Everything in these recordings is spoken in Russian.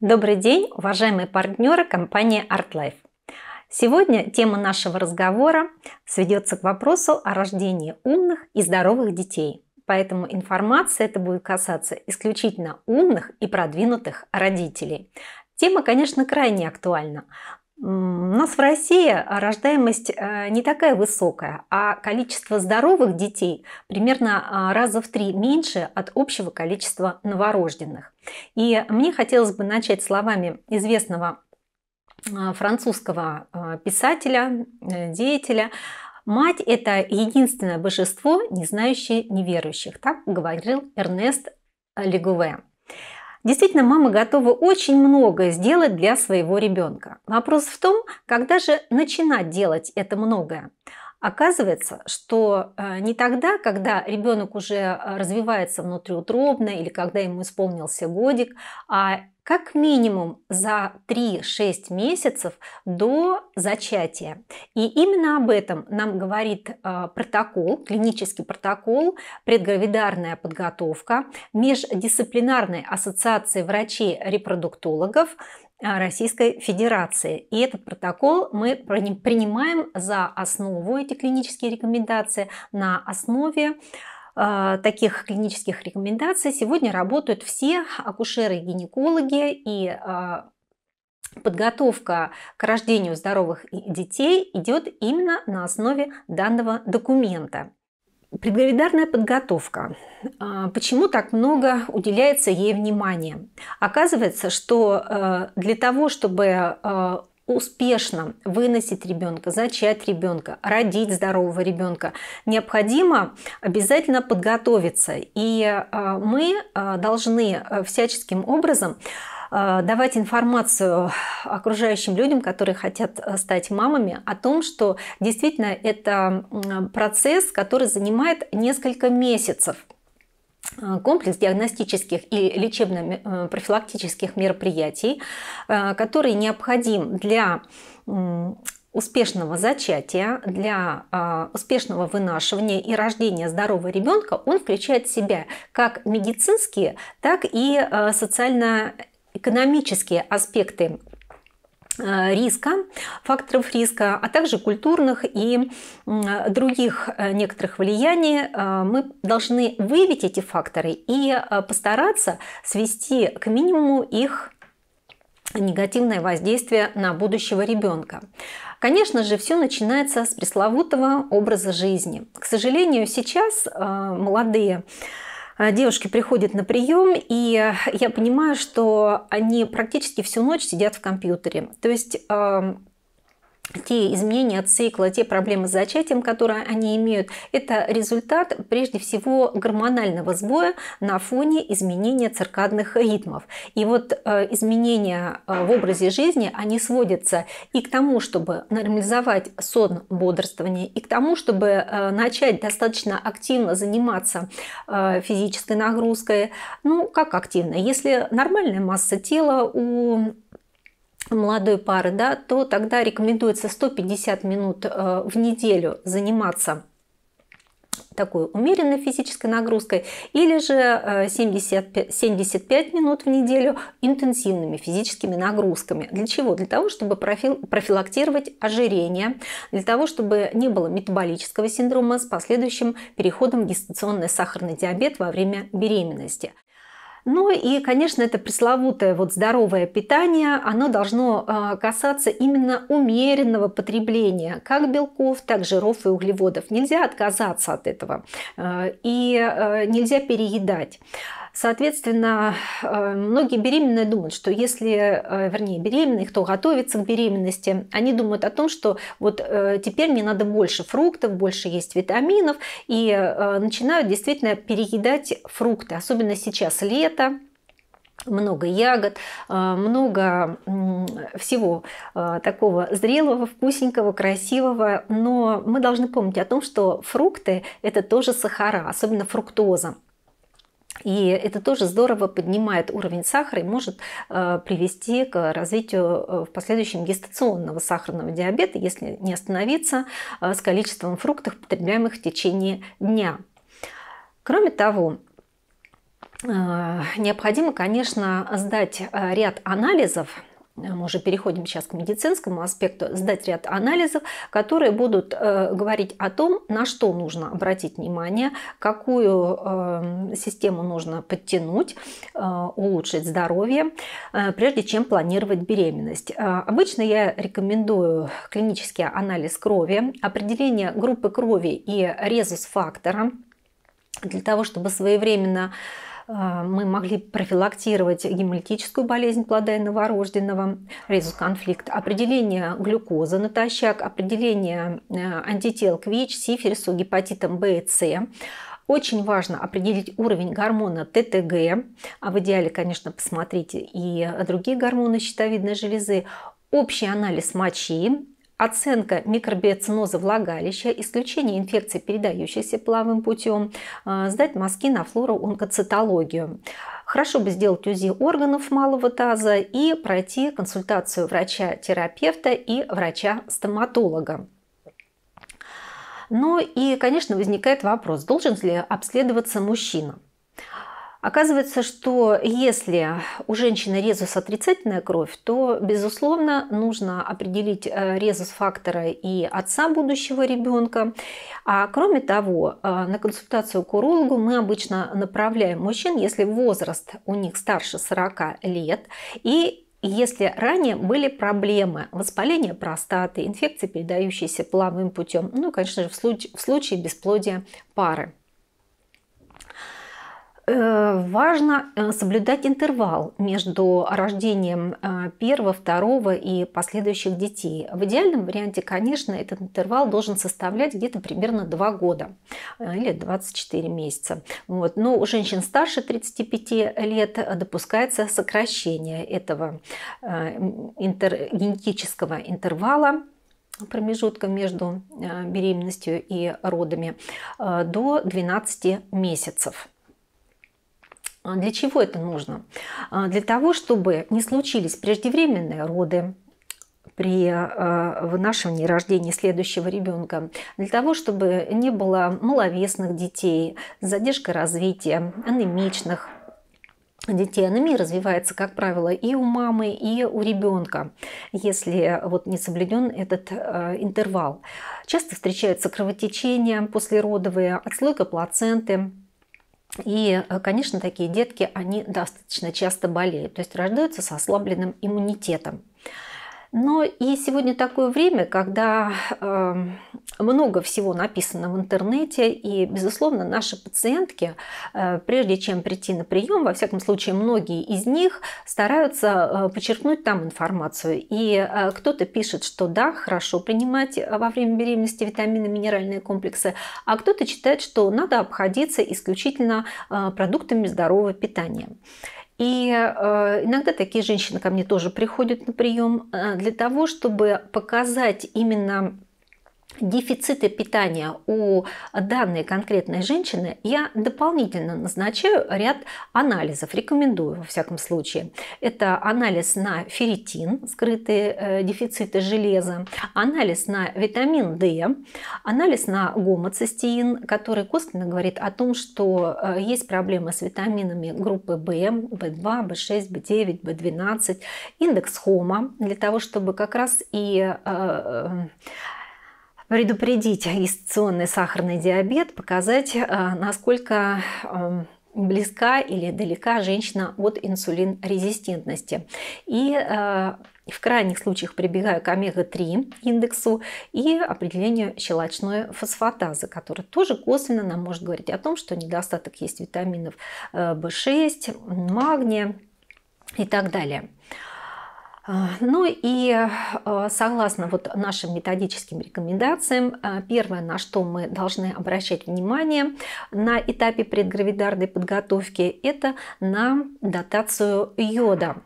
Добрый день, уважаемые партнеры компании ArtLife. Сегодня тема нашего разговора сведется к вопросу о рождении умных и здоровых детей. Поэтому информация это будет касаться исключительно умных и продвинутых родителей. Тема, конечно, крайне актуальна, у нас в России а, рождаемость э, не такая высокая, а количество здоровых детей примерно а, раза в три меньше от общего количества новорожденных. И мне хотелось бы начать словами известного а, французского писателя, э, деятеля. Мать – это единственное божество, не знающее неверующих. Так говорил Эрнест Легуве. Действительно, мама готова очень многое сделать для своего ребенка. Вопрос в том, когда же начинать делать это многое. Оказывается, что э, не тогда, когда ребенок уже э, развивается внутриутробно или когда ему исполнился годик, а как минимум за 3-6 месяцев до зачатия. И именно об этом нам говорит э, протокол, клинический протокол, предгравидарная подготовка Междисциплинарной ассоциации врачей-репродуктологов а, Российской Федерации. И этот протокол мы принимаем за основу, эти клинические рекомендации, на основе а, таких клинических рекомендаций сегодня работают все акушеры-гинекологи и а, подготовка к рождению здоровых детей идет именно на основе данного документа. Предгравидарная подготовка. А, почему так много уделяется ей внимания? Оказывается, что э, для того, чтобы э, успешно выносить ребенка, зачать ребенка, родить здорового ребенка, необходимо обязательно подготовиться. И э, мы должны всяческим образом Э, давать информацию окружающим людям, которые хотят э, стать мамами, о том, что действительно это процесс, который занимает несколько месяцев э, комплекс диагностических и лечебно-профилактических мероприятий, который необходим для успешного зачатия, для успешного вынашивания и рождения здорового ребенка, он включает в себя как медицинские, так и социально экономические аспекты э, риска, факторов риска, а также культурных и других э, некоторых влияний, э, мы должны выявить эти факторы и постараться свести к минимуму их негативное воздействие на будущего ребенка. Конечно же, все начинается с пресловутого образа жизни. К сожалению, сейчас молодые а, девушки приходят на прием, и э, я понимаю, что они практически всю ночь сидят в компьютере. То есть те изменения цикла, те проблемы с зачатием, которые они имеют, это результат прежде всего гормонального сбоя на фоне изменения циркадных ритмов. И вот э, изменения э, в образе жизни, они сводятся и к тому, чтобы нормализовать сон, бодрствование, и к тому, чтобы э, начать достаточно активно заниматься физической нагрузкой. Ну, как активно? Если нормальная масса тела у молодой пары, да, то тогда рекомендуется 150 минут э, в неделю заниматься такой умеренной физической нагрузкой, или же 70, э, 75 минут в неделю интенсивными физическими нагрузками. Для чего? Для того, чтобы профил, профилактировать ожирение, для того, чтобы не было метаболического синдрома с последующим переходом в гестационный сахарный диабет во время беременности. Ну и, конечно, это пресловутое вот здоровое питание, оно должно а, касаться именно умеренного потребления как белков, так жиров и углеводов. Нельзя отказаться от этого а, и а, нельзя переедать. Соответственно, э, многие беременные думают, что если, э, вернее, беременные, кто готовится к беременности, они думают о том, что вот э, теперь мне надо больше фруктов, больше есть витаминов, и начинают действительно переедать фрукты, особенно сейчас лето, много ягод, много всего такого зрелого, вкусненького, красивого. Но мы должны помнить о том, что фрукты – это тоже сахара, особенно фруктоза. И это тоже здорово поднимает уровень сахара и может э, привести к развитию э, в последующем гестационного сахарного диабета, если не остановиться э, с количеством фруктов, потребляемых в течение дня. Кроме того, необходимо, конечно, сдать ряд анализов, а мы уже переходим сейчас к медицинскому аспекту, сдать ряд анализов, которые будут э, говорить о том, на что нужно обратить внимание, какую э, систему нужно подтянуть, э, улучшить здоровье, э, прежде чем планировать беременность. Э, обычно я рекомендую клинический анализ крови, определение группы крови и резус-фактора для того, чтобы своевременно а, мы могли профилактировать гемолитическую болезнь плода и новорожденного, резус-конфликт, определение глюкозы натощак, определение э, антител к ВИЧ, сифилису, гепатитам В и С, очень важно определить уровень гормона ТТГ, а в идеале, конечно, посмотрите и другие гормоны щитовидной железы, общий анализ мочи, оценка микробиоциноза влагалища, исключение инфекций, передающихся половым путем, а, сдать мазки на флороонкоцитологию. Хорошо бы сделать УЗИ органов малого таза и пройти консультацию врача-терапевта и врача-стоматолога. Ну и, конечно, возникает вопрос, должен ли обследоваться мужчина? Оказывается, что если у женщины резус отрицательная кровь, то, безусловно, нужно определить э, резус фактора и отца будущего ребенка. А кроме того, э, на консультацию к урологу мы обычно направляем мужчин, если возраст у них старше 40 лет, и если ранее были проблемы воспаления простаты, инфекции, передающиеся половым путем, ну, конечно же, в случае, в случае бесплодия пары. Э, важно э, соблюдать интервал между рождением э, первого, второго и последующих детей. В идеальном варианте, конечно, этот интервал должен составлять где-то примерно 2 года или 24 месяца. Вот. Но у женщин старше 35 лет допускается сокращение этого интер... генетического интервала промежутка между беременностью и родами до 12 месяцев. А для чего это нужно? А, для того, чтобы не случились преждевременные роды, при э, вынашивании рождения следующего ребенка, для того, чтобы не было маловесных детей, задержка развития, анемичных детей. Анемия развивается, как правило, и у мамы, и у ребенка, если вот не соблюден этот э, интервал. Часто встречаются кровотечения послеродовые, отслойка плаценты, и, э, конечно, такие детки, они достаточно часто болеют, то есть рождаются с ослабленным иммунитетом. Но ну, и сегодня такое время, когда э, много всего написано в интернете, и, безусловно, наши пациентки, э, прежде чем прийти на прием, во всяком случае, многие из них стараются э, подчеркнуть там информацию. И э, кто-то пишет, что да, хорошо принимать э, во время беременности витамины, минеральные комплексы, а кто-то считает, что надо обходиться исключительно э, продуктами здорового питания. И э, иногда такие женщины ко мне тоже приходят на прием э, для того, чтобы показать именно дефициты питания у данной конкретной женщины, я дополнительно назначаю ряд анализов, рекомендую во всяком случае. Это анализ на ферритин, скрытые э, дефициты железа, анализ на витамин D, анализ на гомоцистеин, который косвенно говорит о том, что э, есть проблемы с витаминами группы В, В2, В6, В9, В12, индекс хома, для того, чтобы как раз и э, предупредить истационный сахарный диабет, показать, э, насколько эм, близка или далека женщина от инсулинрезистентности. И э, в крайних случаях прибегаю к омега-3 индексу и определению щелочной фосфатазы, которая тоже косвенно нам может говорить о том, что недостаток есть витаминов э, В6, магния и так далее. А, ну и э, согласно вот нашим методическим рекомендациям, э, первое, на что мы должны обращать внимание на этапе предгравидарной подготовки, это на дотацию йода.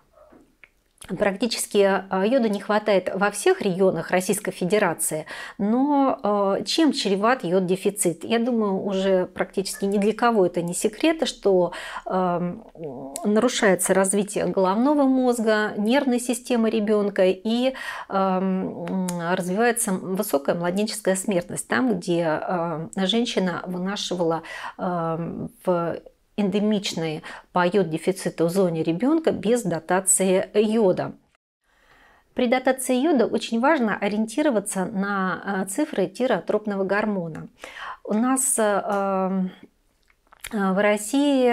Практически а, йода не хватает во всех регионах Российской Федерации, но а, чем чреват йод-дефицит? Я думаю, уже практически ни для кого это не секрет, что а, нарушается развитие головного мозга, нервной системы ребенка и развивается высокая младенческая смертность, там, где женщина вынашивала в эндемичные по йод-дефициту в зоне ребенка без дотации йода. При дотации йода очень важно ориентироваться на э, цифры тиротропного гормона. У нас э, э, в России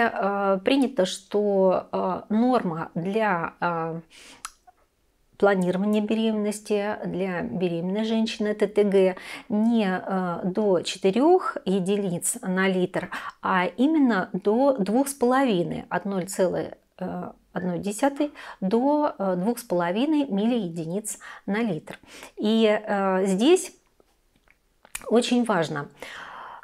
принято, что норма для планирование беременности для беременной женщины ТТГ не э, до 4 единиц на литр, а именно до 2,5 от 0,1 э, до 2,5 э, миллиединиц на литр. И здесь очень важно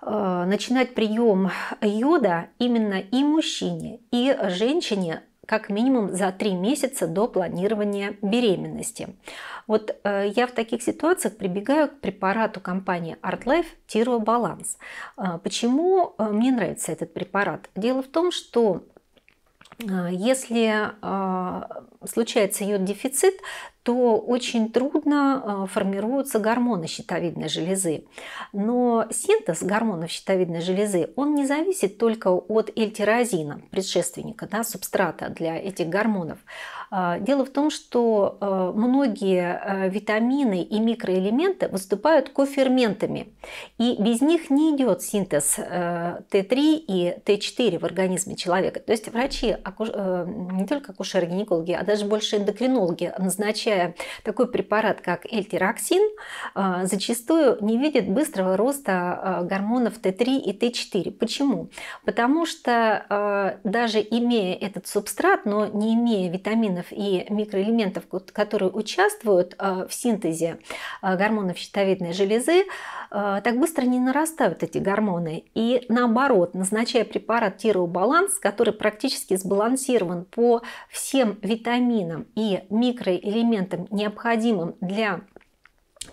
начинать прием йода именно и мужчине, и женщине как минимум за три месяца до планирования беременности. Вот э, я в таких ситуациях прибегаю к препарату компании ArtLife Тиробаланс. А, э, почему мне нравится этот препарат? Дело в том, что э, если э, случается йод дефицит, то очень трудно э, формируются гормоны щитовидной железы. Но синтез гормонов щитовидной железы, он не зависит только от эльтирозина, предшественника, да, субстрата для этих гормонов. А, дело в том, что э, многие э, витамины и микроэлементы выступают коферментами, и без них не идет синтез Т3 и Т4 в организме человека. То есть врачи, не только акушеры-гинекологи, а даже больше эндокринологи назначают включая такой препарат, как эльтироксин, а, зачастую не видит быстрого роста а, гормонов Т3 и Т4. Почему? Потому что а, даже имея этот субстрат, но не имея витаминов и микроэлементов, которые участвуют в синтезе гормонов щитовидной железы, Э, так быстро не нарастают эти гормоны. И наоборот, назначая препарат Тиробаланс, который практически сбалансирован по всем витаминам и микроэлементам, необходимым для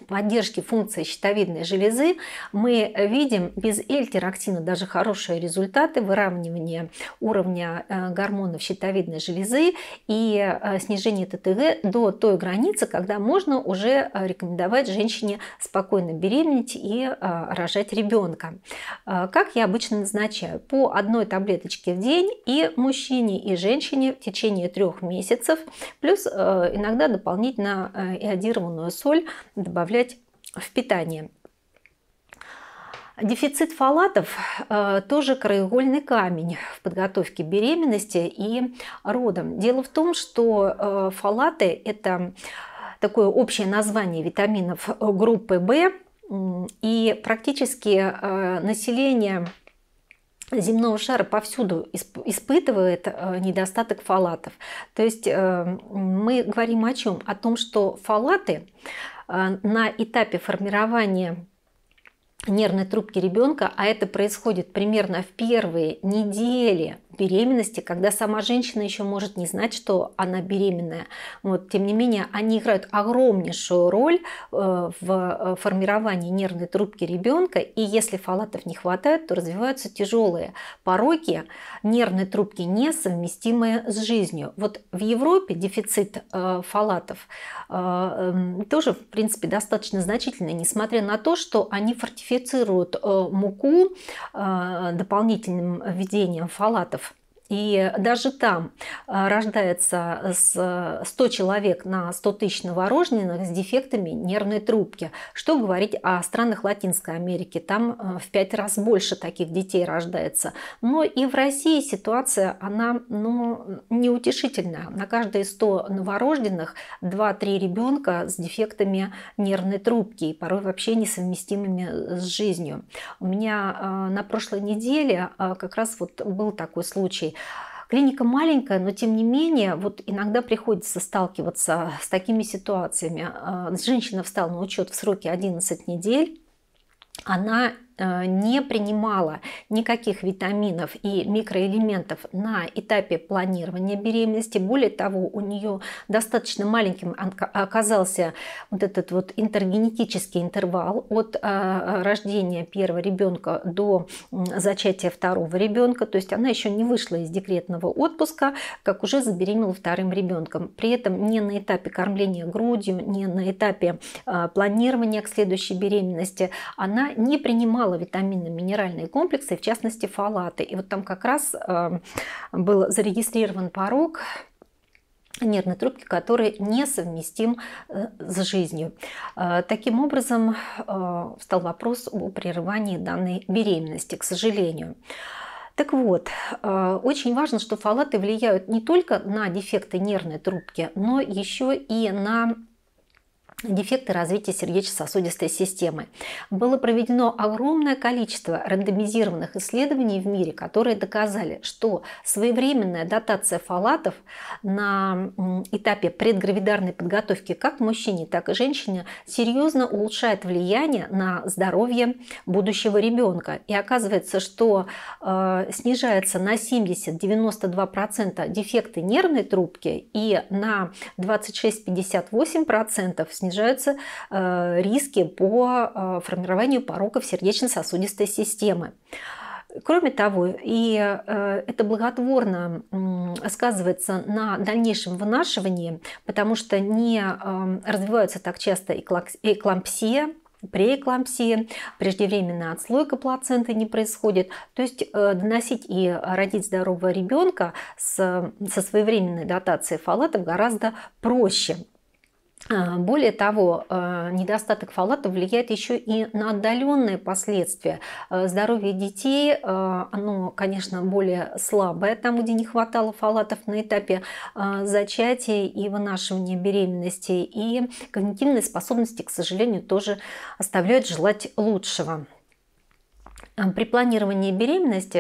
поддержки функции щитовидной железы мы видим без l даже хорошие результаты выравнивания уровня э, гормонов щитовидной железы и э, снижение ТТГ до той границы, когда можно уже э, рекомендовать женщине спокойно беременеть и рожать ребенка. Как я обычно назначаю? По одной таблеточке в день и мужчине, и женщине в течение трех месяцев, плюс иногда дополнительно иодированную соль добавляю добавлять в питание. Дефицит фалатов э, тоже краеугольный камень в подготовке беременности и родам. Дело в том, что э, фалаты – это такое общее название витаминов группы В, и практически э, население земного шара повсюду испытывает недостаток фалатов. То есть мы говорим о чем? О том, что фалаты Э, на этапе формирования нервной трубки ребенка, а это происходит примерно в первые недели беременности, когда сама женщина еще может не знать, что она беременная. Вот, тем не менее, они играют огромнейшую роль э, в э, формировании нервной трубки ребенка, и если фалатов не хватает, то развиваются тяжелые пороки нервной трубки, несовместимые с жизнью. Вот в Европе дефицит э, фалатов эм, тоже, в принципе, достаточно значительный, несмотря на то, что они фортифицируют модифицируют э, муку э, дополнительным введением фалатов – и даже там а, рождается с 100 э, человек на 100 тысяч новорожденных с дефектами нервной трубки. Что говорить о странах Латинской Америки? Там э, в 5 раз больше таких детей рождается. Но и в России ситуация, она ну, неутешительная. На каждые 100 новорожденных 2-3 ребенка с дефектами нервной трубки и порой вообще несовместимыми с жизнью. У меня э, на прошлой неделе как раз вот был такой случай. Клиника маленькая, но тем не менее, вот иногда приходится сталкиваться с такими ситуациями. А, женщина встала на учет в сроке 11 недель, она Э, не принимала никаких витаминов и микроэлементов на этапе планирования беременности. Более того, у нее достаточно маленьким оказался вот этот вот интергенетический интервал от э, рождения первого ребенка до зачатия второго ребенка. То есть она еще не вышла из декретного отпуска, как уже забеременела вторым ребенком. При этом не на этапе кормления грудью, не на этапе э, планирования к следующей беременности она не принимала минералы минеральные комплексы, в частности фолаты. И вот там как раз эм, был зарегистрирован порог нервной трубки, который несовместим э, с жизнью. Э, таким образом, э, встал вопрос о прерывании данной беременности, к сожалению. Так вот, очень важно, что фалаты влияют не только на дефекты нервной трубки, но еще и на дефекты развития сердечно-сосудистой системы. Было проведено огромное количество рандомизированных исследований в мире, которые доказали, что своевременная дотация фалатов на этапе предгравидарной подготовки как мужчине, так и женщине серьезно улучшает влияние на здоровье будущего ребенка. И оказывается, что э, снижается на 70-92% дефекты нервной трубки и на 26-58% снижается снижаются э, риски по э, формированию пороков сердечно-сосудистой системы. Кроме того, и э, это благотворно сказывается на дальнейшем вынашивании, потому что не развиваются так часто эклампсия, преэклампсия, преждевременная отслойка плаценты не происходит. То есть доносить и родить здорового ребенка со своевременной дотацией фалатов гораздо проще. А, более того, а, недостаток фолата влияет еще и на отдаленные последствия. А, здоровье детей, оно, конечно, более слабое, там, где не хватало фолатов на этапе зачатия и вынашивания беременности. И когнитивные способности, к сожалению, тоже оставляют желать лучшего. При планировании беременности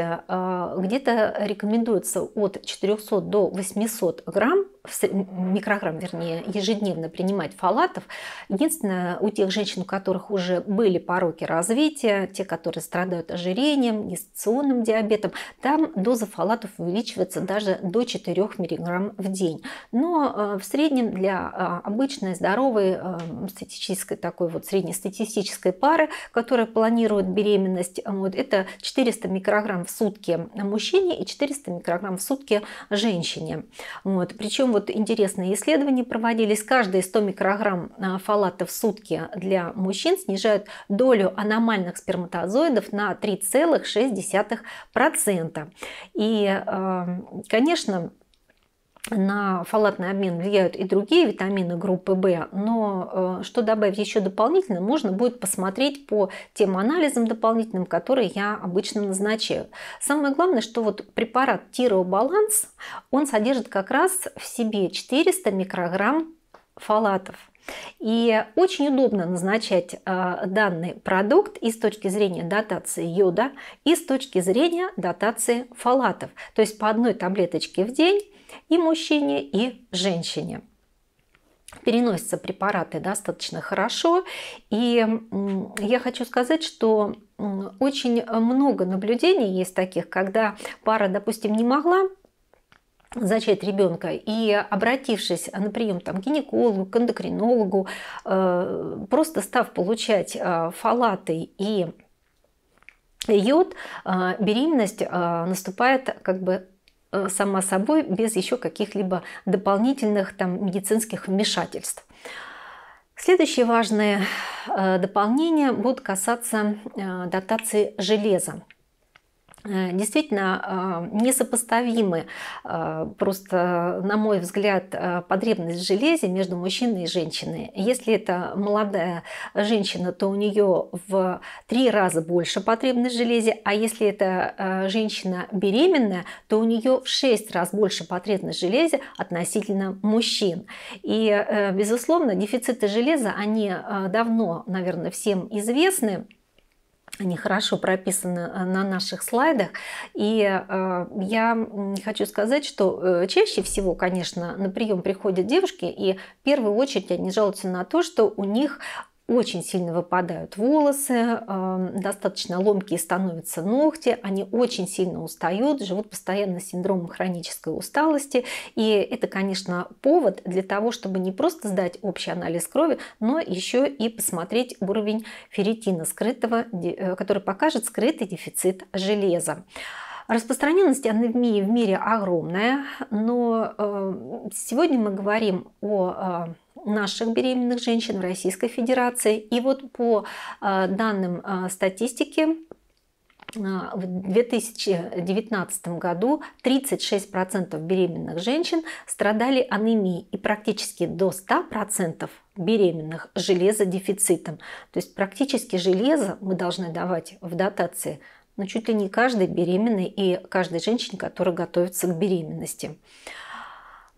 где-то рекомендуется от 400 до 800 грамм микрограмм, вернее, ежедневно принимать фалатов. Единственное, у тех женщин, у которых уже были пороки развития, те, которые страдают ожирением, гестационным диабетом, там доза фалатов увеличивается даже до 4 мг в день. Но э, в среднем для а, обычной здоровой э, статистической такой вот среднестатистической пары, которая планирует беременность, вот это 400 микрограмм в сутки мужчине и 400 микрограмм в сутки женщине. Вот. Причем причем вот интересные исследования проводились. Каждые 100 микрограмм а, фалата в сутки для мужчин снижают долю аномальных сперматозоидов на 3,6%. И, а, конечно, на фолатный обмен влияют и другие витамины группы В, но э, что добавить еще дополнительно, можно будет посмотреть по тем анализам дополнительным, которые я обычно назначаю. Самое главное, что вот препарат Тиробаланс, он содержит как раз в себе 400 микрограмм фолатов. И очень удобно назначать э, данный продукт и с точки зрения дотации йода, и с точки зрения дотации фолатов. То есть по одной таблеточке в день и мужчине, и женщине. Переносятся препараты достаточно хорошо. И я хочу сказать, что очень много наблюдений есть таких, когда пара, допустим, не могла зачать ребенка и обратившись на прием там, к гинекологу, к эндокринологу, э, просто став получать э, фалаты и йод, э, беременность наступает как бы Э, сама собой без еще каких-либо дополнительных там, медицинских вмешательств. Следующие важные э, дополнения будут касаться э, дотации железа. Э, действительно э, несопоставимы э, просто, на мой взгляд, потребность в между мужчиной и женщиной. Если это молодая женщина, то у нее в три раза больше потребность в а если это женщина беременная, то у нее в шесть раз больше потребность в относительно мужчин. И, безусловно, дефициты железа, они давно, наверное, всем известны они хорошо прописаны э, на наших слайдах. И э, я хочу сказать, что э, чаще всего, конечно, на прием приходят девушки, и в первую очередь они жалуются на то, что у них очень сильно выпадают волосы, эм, достаточно ломкие становятся ногти, они очень сильно устают, живут постоянно с синдромом хронической усталости. И это, конечно, повод для того, чтобы не просто сдать общий анализ крови, но еще и посмотреть уровень ферритина, скрытого, э, который покажет скрытый дефицит железа. Распространенность анемии в мире огромная, но эм, сегодня мы говорим о э, наших беременных женщин в Российской Федерации. И вот по э, данным э, статистики, э, в 2019 году 36% беременных женщин страдали анемией и практически до 100% беременных железодефицитом. То есть практически железо мы должны давать в дотации но чуть ли не каждой беременной и каждой женщине, которая готовится к беременности.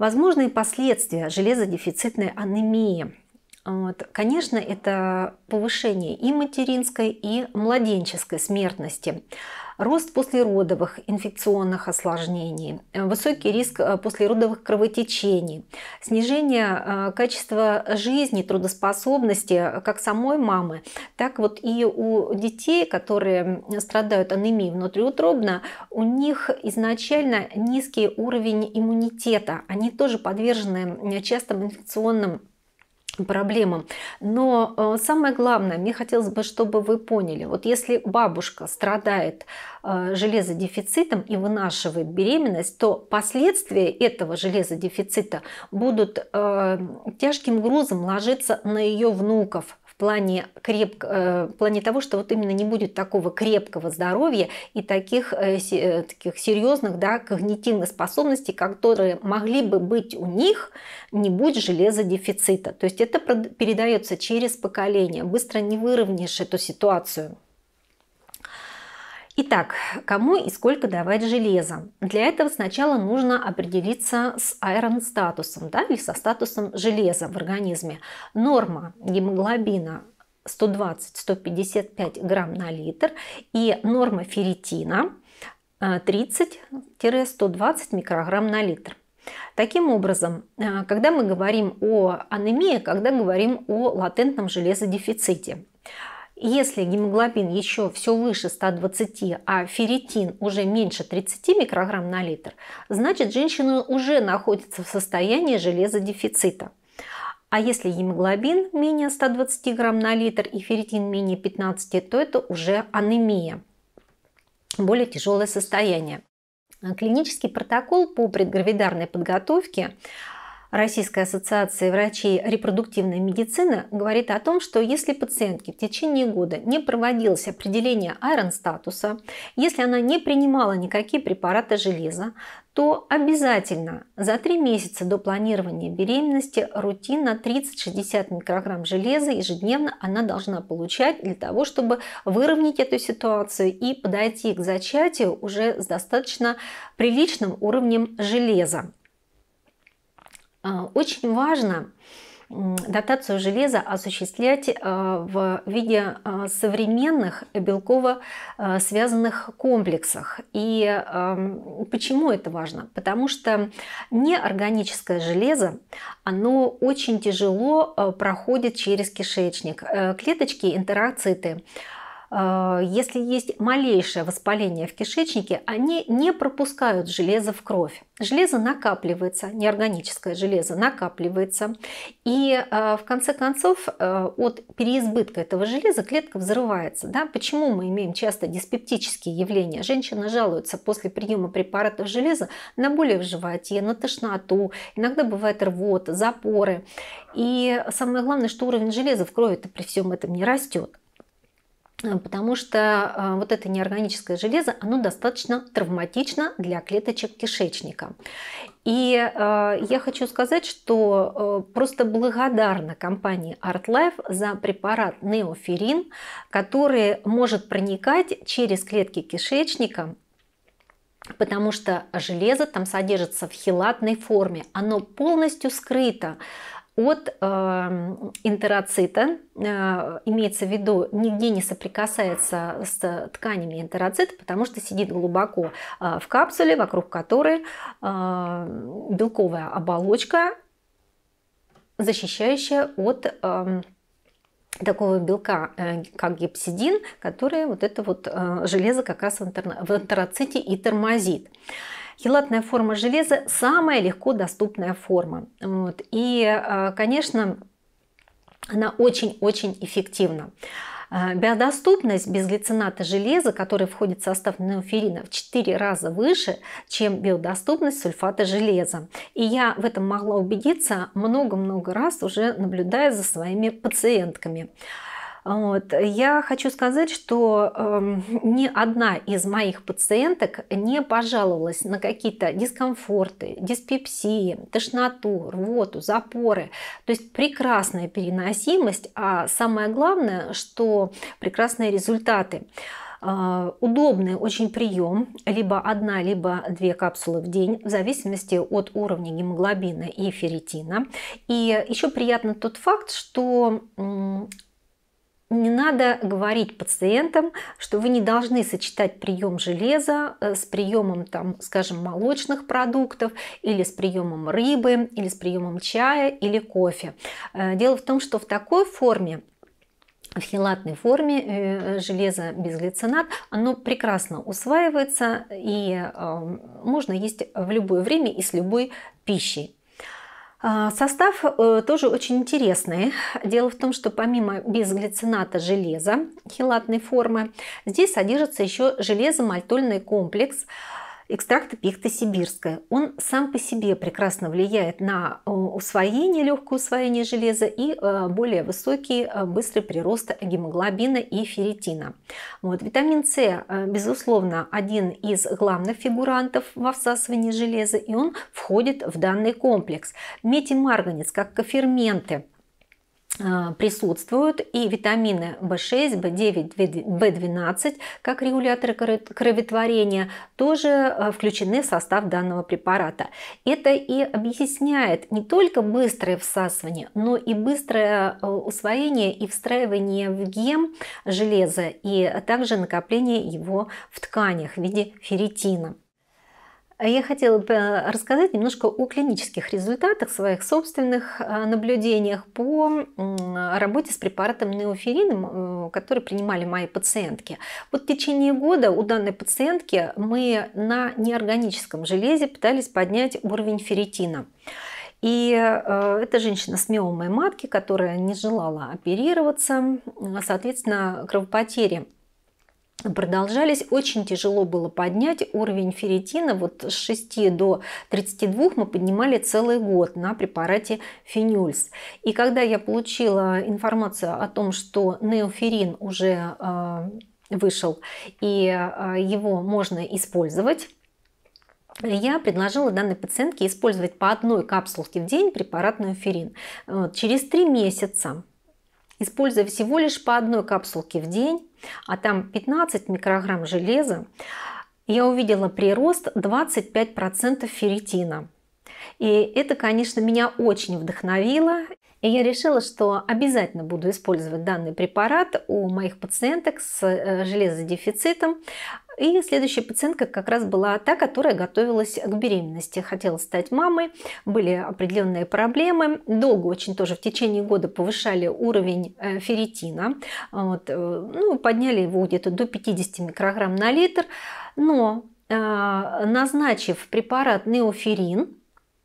Возможные последствия железодефицитной анемии. Вот. Конечно, это повышение и материнской, и младенческой смертности, рост послеродовых инфекционных осложнений, высокий риск э, послеродовых кровотечений, снижение э, качества жизни, трудоспособности как самой мамы, так вот и у детей, которые страдают анемией внутриутробно, у них изначально низкий уровень иммунитета. Они тоже подвержены частым инфекционным проблемам. Но э, самое главное, мне хотелось бы, чтобы вы поняли, вот если бабушка страдает э, железодефицитом и вынашивает беременность, то последствия этого железодефицита будут э, тяжким грузом ложиться на ее внуков, плане, креп, э, в плане того, что вот именно не будет такого крепкого здоровья и таких, э, э, таких серьезных да, когнитивных способностей, которые могли бы быть у них, не будет железодефицита. То есть это передается через поколение. Быстро не выровняешь эту ситуацию. Итак, кому и сколько давать железа? Для этого сначала нужно определиться с iron статусом да, или со статусом железа в организме. Норма гемоглобина 120-155 грамм на литр и норма ферритина 30-120 э, микрограмм на литр. Таким образом, э, когда мы говорим о анемии, когда говорим о латентном железодефиците, если гемоглобин еще все выше 120, а ферритин уже меньше 30 микрограмм на литр, значит женщина уже находится в состоянии железодефицита. А если гемоглобин менее 120 грамм на литр и ферритин менее 15, то это уже анемия, более тяжелое состояние. Клинический протокол по предгравидарной подготовке Российской ассоциации врачей репродуктивной медицины говорит о том, что если пациентке в течение года не проводилось определение айрон-статуса, если она не принимала никакие препараты железа, то обязательно за 3 месяца до планирования беременности рутинно 30-60 микрограмм железа ежедневно она должна получать для того, чтобы выровнять эту ситуацию и подойти к зачатию уже с достаточно приличным уровнем железа. А, очень важно дотацию железа осуществлять а, в виде а, современных белково связанных комплексах. И почему это важно? Потому что неорганическое железо, оно очень тяжело проходит через кишечник. Э, клеточки, энтероциты – а, если есть малейшее воспаление в кишечнике, они не пропускают железо в кровь. Железо накапливается, неорганическое железо накапливается. И а, в конце концов а, от переизбытка этого железа клетка взрывается. Да? Почему мы имеем часто диспептические явления? Женщины жалуются после приема препаратов железа на боли в животе, на тошноту, иногда бывает рвота, запоры. И самое главное, что уровень железа в крови при всем этом не растет. Э, потому что э, вот это неорганическое железо, оно достаточно травматично для клеточек кишечника. И э, я хочу сказать, что просто благодарна компании ArtLife за препарат неоферин, который может проникать через клетки кишечника потому что железо там содержится в хилатной форме, оно полностью скрыто от э, эм, энтероцита, э, имеется в виду, нигде не соприкасается с тканями энтероцита, потому что сидит глубоко э, в капсуле, вокруг которой э, белковая оболочка, защищающая от э, такого белка, э, как гепсидин, который вот это вот э, железо как раз в, интер... в энтероците и тормозит. Хелатная форма железа – самая легко доступная форма. Вот. И, э, конечно, она очень-очень эффективна. Э, биодоступность без железа, который входит в состав неоферина, в 4 раза выше, чем биодоступность сульфата железа. И я в этом могла убедиться много-много раз уже наблюдая за своими пациентками. Вот. Я хочу сказать, что э, ни одна из моих пациенток не пожаловалась на какие-то дискомфорты, диспепсии, тошноту, рвоту, запоры. То есть прекрасная переносимость, а самое главное, что прекрасные результаты а, удобный очень прием, либо одна, либо две капсулы в день, в зависимости от уровня гемоглобина и ферритина. И еще приятно тот факт, что не надо говорить пациентам, что вы не должны сочетать прием железа э, с приемом, там, скажем, молочных продуктов или с приемом рыбы, или с приемом чая или кофе. Э, дело в том, что в такой форме в хелатной форме э, железо без глицинат, оно прекрасно усваивается и можно есть в любое время и с любой пищей. А, состав э, тоже очень интересный. Дело в том, что помимо безглицината железа хилатной формы, здесь содержится еще железо-мальтольный комплекс – экстракт пихта сибирская. Он сам по себе прекрасно влияет на э, усвоение, легкое усвоение железа и э, более высокий э, быстрый прирост гемоглобина и ферритина. Вот. Витамин С, безусловно, один из главных фигурантов во всасывании железа, и он входит в данный комплекс. Метимарганец, как коферменты, а, присутствуют и витамины В6, В9, В12, как регуляторы кроветворения, тоже а, включены в состав данного препарата. Это и объясняет не только быстрое всасывание, но и быстрое а, усвоение и встраивание в гем железа, и также накопление его в тканях в виде ферритина. А я хотела бы э, рассказать немножко о клинических результатах, своих собственных э, наблюдениях по работе с препаратом неоферином, э, который принимали мои пациентки. Вот в течение года у данной пациентки мы на неорганическом железе пытались поднять уровень ферритина. И эта женщина с миомой матки, которая не желала оперироваться, соответственно, кровопотери продолжались. Очень тяжело было поднять уровень ферритина. Вот с 6 до 32 мы поднимали целый год на препарате фенюльс. И когда я получила информацию о том, что неоферин уже а, вышел и а, его можно использовать, я предложила данной пациентке использовать по одной капсулке в день препарат неоферин. Через три месяца, используя всего лишь по одной капсулке в день, а там 15 микрограмм железа, я увидела прирост 25% ферритина. И это, конечно, меня очень вдохновило. И я решила, что обязательно буду использовать данный препарат у моих пациенток с э, железодефицитом. И следующая пациентка как раз была та, которая готовилась к беременности. Хотела стать мамой, были определенные проблемы. Долго очень тоже в течение года повышали уровень э, ферритина. Вот, э, ну, подняли его где-то до 50 микрограмм на литр. Но назначив препарат неоферин,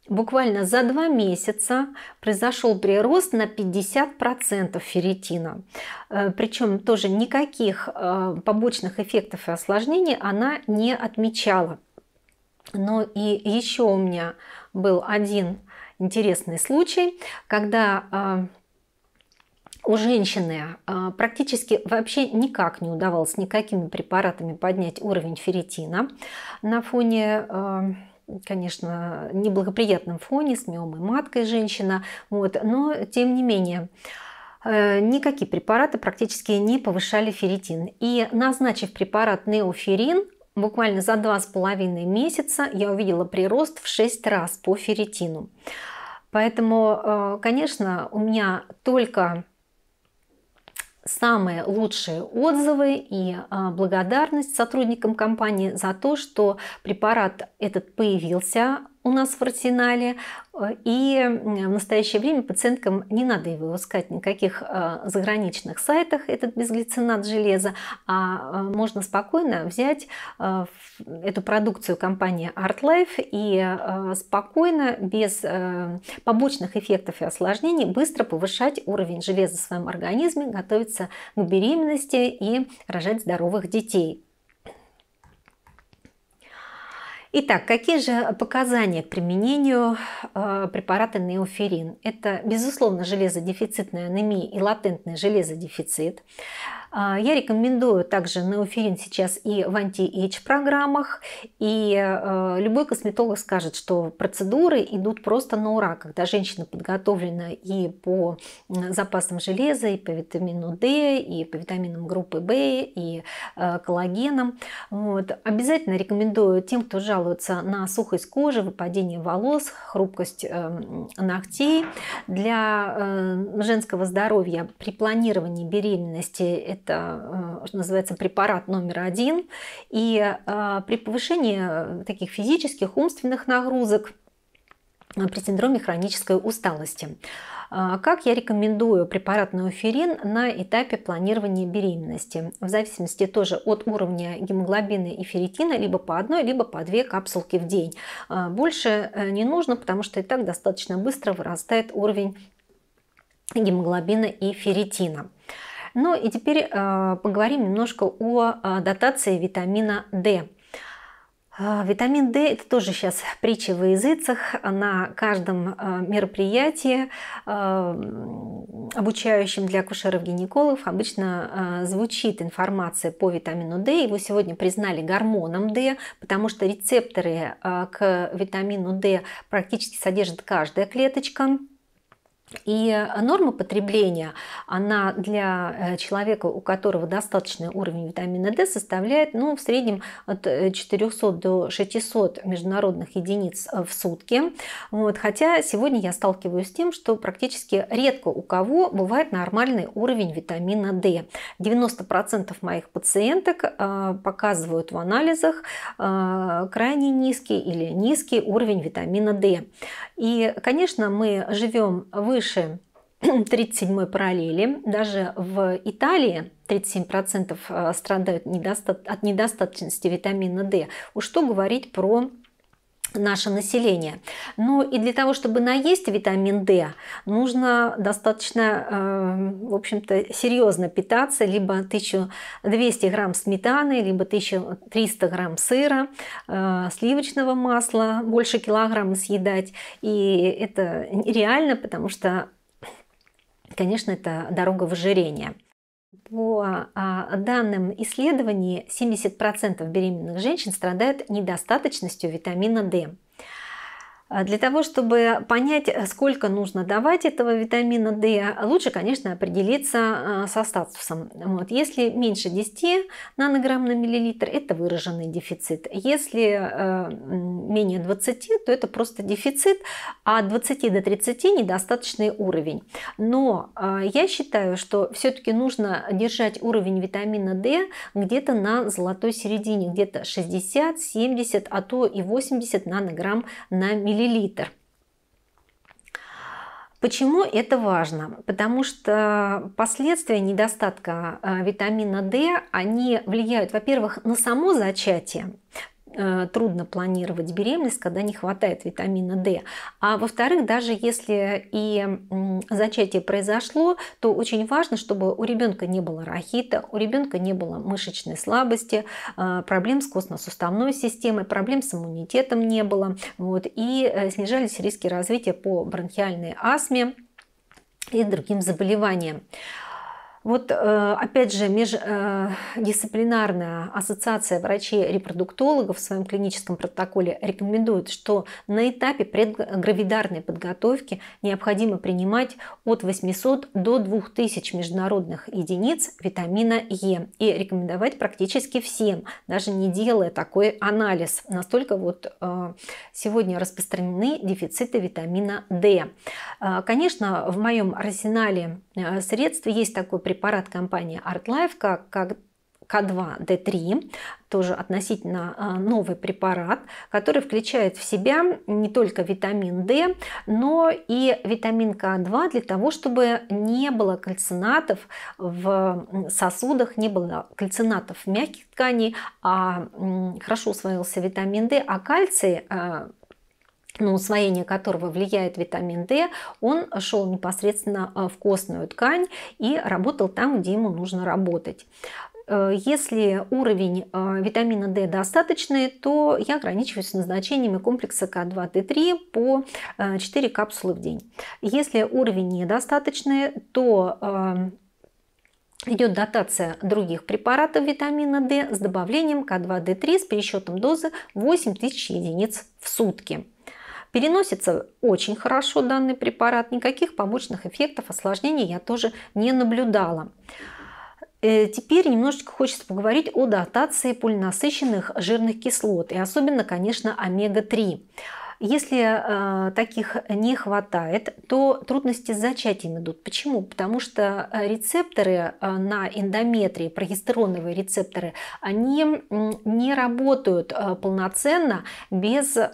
буквально за два месяца произошел прирост на 50% ферритина. Э, Причем тоже никаких э, побочных эффектов и осложнений она не отмечала. Но и еще у меня был один интересный случай, когда э, у женщины практически вообще никак не удавалось никакими препаратами поднять уровень ферритина на фоне конечно, неблагоприятном фоне с миомой маткой женщина, вот, но тем не менее э, никакие препараты практически не повышали ферритин. И назначив препарат неоферин, буквально за два с половиной месяца я увидела прирост в 6 раз по ферритину. Поэтому, э, конечно, у меня только самые лучшие отзывы и а, благодарность сотрудникам компании за то, что препарат этот появился у нас в арсенале, э, и в настоящее время пациенткам не надо его искать никаких э, заграничных сайтах, этот безглицинат железа, а э, можно спокойно взять эту продукцию компании ArtLife и спокойно, без побочных эффектов и осложнений, быстро повышать уровень железа в своем организме, готовиться к беременности и рожать здоровых детей. Итак, какие же показания к применению э, препарата неоферин? Это, безусловно, железодефицитная анемия и латентный железодефицит. А, я рекомендую также неоферин сейчас и в анти-эйдж программах. И э, любой косметолог скажет, что процедуры идут просто на ура, когда женщина подготовлена и по запасам железа, и по витамину D, и по витаминам группы В, и э, коллагеном. Вот. Обязательно рекомендую тем, кто жалуется на сухость кожи, выпадение волос, хрупкость э, ногтей. Для женского здоровья при планировании беременности это это, э, что называется, препарат номер один. И э, при повышении э, таких физических, умственных нагрузок при синдроме хронической усталости. Как я рекомендую препарат неоферин на этапе планирования беременности? В зависимости тоже от уровня гемоглобина и ферритина, либо по одной, либо по две капсулки в день. Больше не нужно, потому что и так достаточно быстро вырастает уровень гемоглобина и ферритина. Ну и теперь э, поговорим немножко о э, дотации витамина D. Э, витамин D это тоже сейчас притча во языцах. На каждом мероприятии обучающем для акушеров-гинекологов обычно звучит информация по витамину D. Его сегодня признали гормоном D, потому что рецепторы к витамину D практически содержит каждая клеточка и норма потребления, она для э, человека, у которого достаточный уровень витамина D, составляет ну, в среднем от 400 э, до 600 международных единиц э, в сутки. Вот. Хотя сегодня я сталкиваюсь с тем, что практически редко у кого бывает нормальный уровень витамина D. 90% моих пациенток показывают в анализах крайне низкий или низкий уровень витамина D. И, конечно, мы живем выше выше 37 параллели. Даже в Италии 37% э, страдают недоста от недостаточности витамина D. Уж что говорить про наше население. Ну и для того, чтобы наесть витамин D, нужно достаточно, э, в общем-то, серьезно питаться, либо 1200 грамм сметаны, либо 1300 грамм сыра, э, сливочного масла, больше килограмма съедать. И это нереально, потому что, конечно, это дорога в ожирение по а, данным исследований 70% беременных женщин страдают недостаточностью витамина D. А для того, чтобы понять, сколько нужно давать этого витамина D, лучше, конечно, определиться а, со статусом. Вот. Если меньше 10 нанограмм на миллилитр, это выраженный дефицит. Если э, менее 20, то это просто дефицит, а от 20 до 30 недостаточный уровень. Но а, я считаю, что все-таки нужно держать уровень витамина D где-то на золотой середине, где-то 60, 70, а то и 80 нанограмм на миллилитр миллилитр. Почему это важно? Потому что последствия недостатка э, витамина D, они влияют, во-первых, на само зачатие, Э, трудно планировать беременность, когда не хватает витамина D. А во-вторых, даже если и зачатие произошло, то очень важно, чтобы у ребенка не было рахита, у ребенка не было мышечной слабости, э, проблем с костно-суставной системой, проблем с иммунитетом не было. Вот, и э, снижались риски развития по бронхиальной астме и другим заболеваниям. Вот э, опять же, междисциплинарная э, ассоциация врачей-репродуктологов в своем клиническом протоколе рекомендует, что на этапе предгравидарной подготовки необходимо принимать от 800 до 2000 международных единиц витамина Е и рекомендовать практически всем, даже не делая такой анализ. Настолько вот э, сегодня распространены дефициты витамина D. Конечно, в моем арсенале средств есть такой препарат, препарат компании ArtLife как, как К2D3, тоже относительно а, новый препарат, который включает в себя не только витамин D, но и витамин К2 для того, чтобы не было кальцинатов в сосудах, не было кальцинатов в мягких тканей, а хорошо усвоился витамин D, а кальций а, на усвоение которого влияет витамин D, он шел непосредственно а, в костную ткань и работал там, где ему нужно работать. Э, если уровень а, витамина D достаточный, то я ограничиваюсь назначениями комплекса К2-Т3 по 4 а, капсулы в день. Если уровень недостаточный, то идет дотация других препаратов витамина D с добавлением К2-Д3 с пересчетом дозы 8000 единиц в сутки. Переносится очень хорошо данный препарат, никаких побочных эффектов, осложнений я тоже не наблюдала. Э, теперь немножечко хочется поговорить о дотации полинасыщенных жирных кислот и особенно, конечно, омега-3. Если э, таких не хватает, то трудности с зачатием идут. Почему? Потому что э, рецепторы э, на эндометрии, прогестероновые рецепторы, они не работают э, полноценно без э,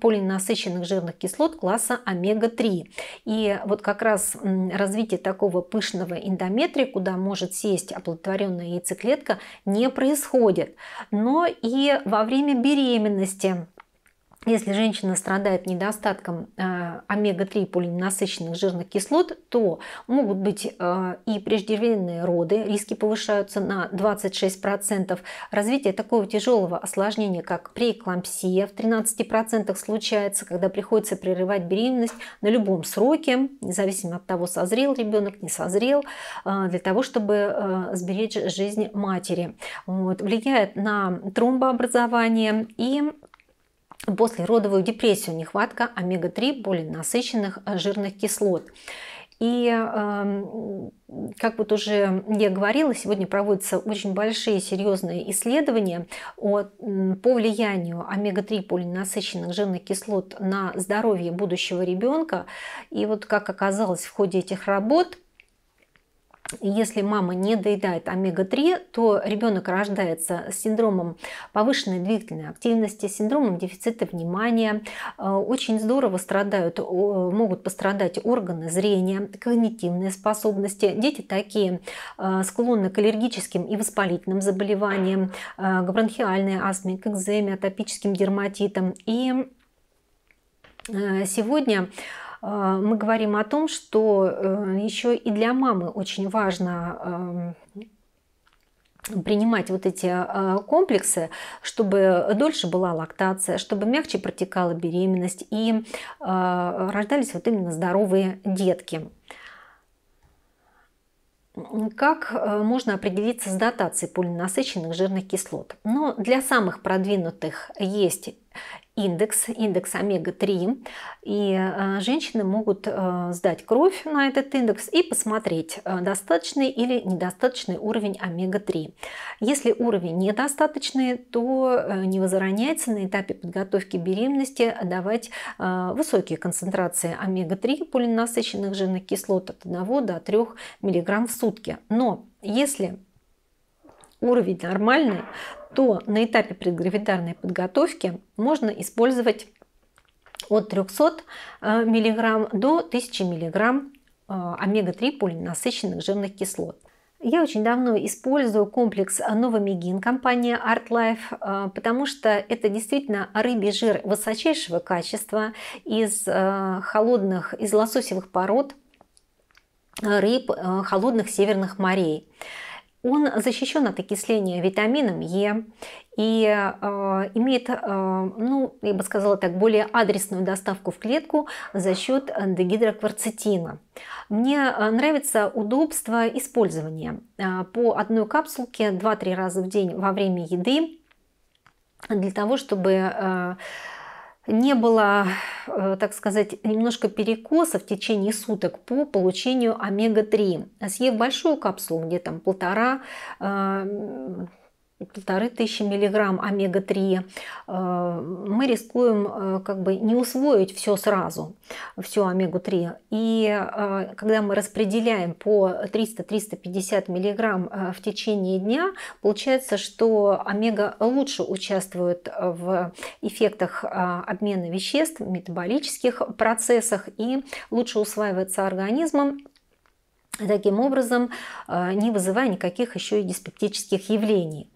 полиненасыщенных жирных кислот класса омега-3. И вот как раз развитие такого пышного эндометрия, куда может сесть оплодотворенная яйцеклетка, не происходит. Но и во время беременности если женщина страдает недостатком э, омега-3 полиненасыщенных жирных кислот, то могут быть э, и преждевременные роды, риски повышаются на 26%, развитие такого тяжелого осложнения, как преэклампсия, в 13% случается, когда приходится прерывать беременность на любом сроке, независимо от того, созрел ребенок, не созрел, э, для того, чтобы сберечь жизнь матери. Вот. Влияет на тромбообразование и послеродовую депрессию, нехватка омега-3 более насыщенных э, жирных кислот. И эм, как вот уже я говорила, сегодня проводятся очень большие серьезные исследования о, по влиянию омега-3 полинасыщенных жирных кислот на здоровье будущего ребенка. И вот как оказалось в ходе этих работ, если мама не доедает омега-3, то ребенок рождается с синдромом повышенной двигательной активности, синдромом дефицита внимания. Э, очень здорово страдают, могут пострадать органы зрения, когнитивные способности. Дети такие э, склонны к аллергическим и воспалительным заболеваниям, э, к бронхиальной астме, к экземе, атопическим дерматитам. И сегодня а, мы говорим о том, что э, еще и для мамы очень важно эм, принимать вот эти а, комплексы, чтобы дольше была лактация, чтобы мягче протекала беременность и а, рождались вот именно здоровые детки. Как э, можно определиться с дотацией полинасыщенных жирных кислот? Но ну, для самых продвинутых есть индекс, индекс омега-3, и э, женщины могут э, сдать кровь на этот индекс и посмотреть, э, достаточный или недостаточный уровень омега-3. Если уровень недостаточный, то не возраняется на этапе подготовки беременности давать высокие концентрации омега-3 полиненасыщенных жирных кислот от 1 до 3 мг в сутки. Но если уровень нормальный, то на этапе предгравидарной подготовки можно использовать от 300 э, мг до 1000 мг э, омега-3 полинасыщенных жирных кислот. Я очень давно использую комплекс Новомегин компании ArtLife, э, потому что это действительно рыбий жир высочайшего качества из холодных, из лососевых пород рыб холодных северных морей. Он защищен от окисления витамином Е и э, имеет, э, ну, я бы сказала так, более адресную доставку в клетку за счет дегидрокварцетина. Мне э, нравится удобство использования. Э, по одной капсулке 2-3 раза в день во время еды для того, чтобы э, не было, э, так сказать, немножко перекоса в течение суток по получению омега-3. Съев большую капсулу, где там полтора э, полторы тысячи миллиграмм омега-3, э, мы рискуем э, как бы не усвоить все сразу, всю омегу-3. И э, когда мы распределяем по 300-350 миллиграмм в течение дня, получается, что омега лучше участвует в эффектах обмена веществ, метаболических процессах и лучше усваивается организмом таким образом не вызывая никаких еще и диспептических явлений.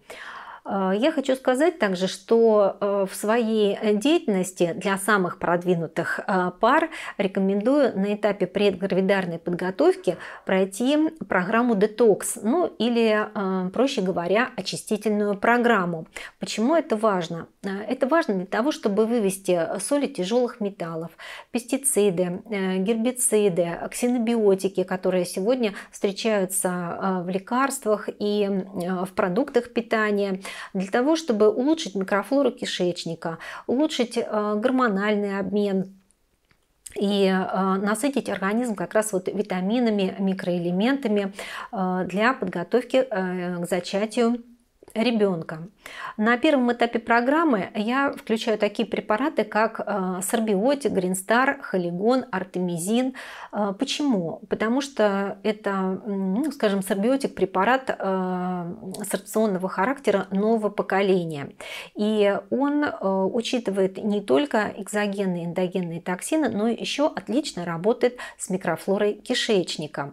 Э, я хочу сказать также, что э, в своей э, деятельности для самых продвинутых пар рекомендую на этапе предгравидарной подготовки пройти программу детокс, ну или, проще говоря, очистительную программу. Почему это важно? Это важно для того, чтобы вывести соли тяжелых металлов, пестициды, гербициды, ксенобиотики, которые сегодня встречаются в лекарствах и в продуктах питания, для того, чтобы улучшить микрофлору кишечника, улучшить э, гормональный обмен, и э, насытить организм как раз вот витаминами, микроэлементами э, для подготовки к зачатию ребенка. На первом этапе программы я включаю такие препараты, как э, сорбиотик, гринстар, холигон, артемизин. Э, почему? Потому что это, ну, скажем, сорбиотик препарат э, сорбционного характера нового поколения. И он учитывает не только экзогенные и эндогенные токсины, но еще отлично работает с микрофлорой кишечника.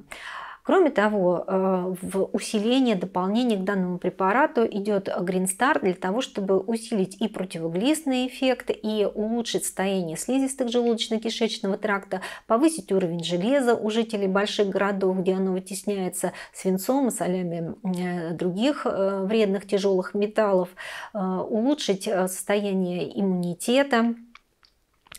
Кроме того, э, в усиление, дополнение к данному препарату идет Green Star для того, чтобы усилить и противоглистный эффект, и улучшить состояние слизистых желудочно-кишечного тракта, повысить уровень железа у жителей больших городов, где оно вытесняется свинцом и солями э, других э, вредных тяжелых металлов, улучшить состояние иммунитета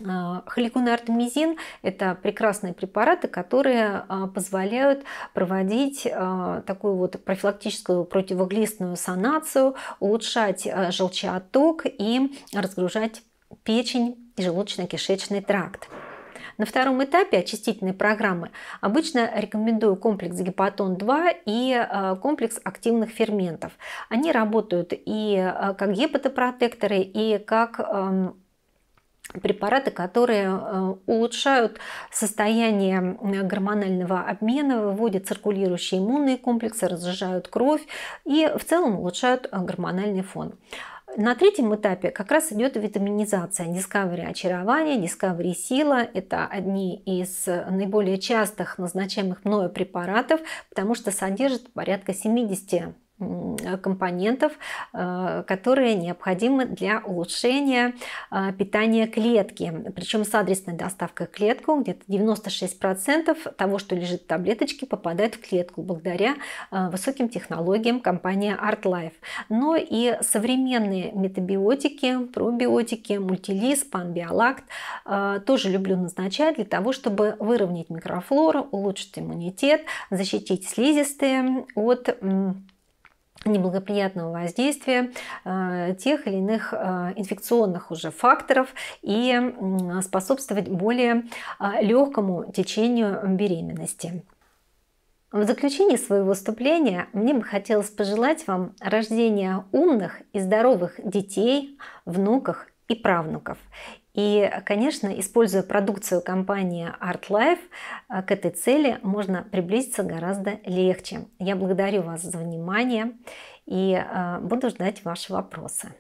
а, Холикун это прекрасные препараты, которые а, позволяют проводить а, такую вот профилактическую противоглистную санацию, улучшать желчеотток и разгружать печень и желудочно-кишечный тракт. На втором этапе очистительной программы обычно рекомендую комплекс гепатон-2 и комплекс активных ферментов. Они работают и как гепатопротекторы, и как препараты, которые э, улучшают состояние э, гормонального обмена, выводят циркулирующие иммунные комплексы, разжижают кровь и в целом улучшают э, гормональный фон. На третьем этапе как раз идет витаминизация, Discovery очарование, Discovery сила. Это одни из наиболее частых назначаемых мною препаратов, потому что содержит порядка 70 Э, компонентов, э, которые необходимы для улучшения э, питания клетки. Причем с адресной доставкой клетку где-то 96% того, что лежит в таблеточке, попадает в клетку благодаря высоким технологиям компании ArtLife. Но и современные метабиотики, пробиотики, мультилиз, панбиолакт тоже люблю назначать для того, чтобы выровнять микрофлору, улучшить иммунитет, защитить слизистые от неблагоприятного воздействия э, тех или иных э, инфекционных уже факторов и способствовать более э, легкому течению беременности. В заключении своего выступления мне бы хотелось пожелать вам рождения умных и здоровых детей, внуков и правнуков и, конечно, используя продукцию компании ArtLife, э, к этой цели можно приблизиться гораздо легче. Я благодарю вас за внимание и э, буду ждать ваши вопросы.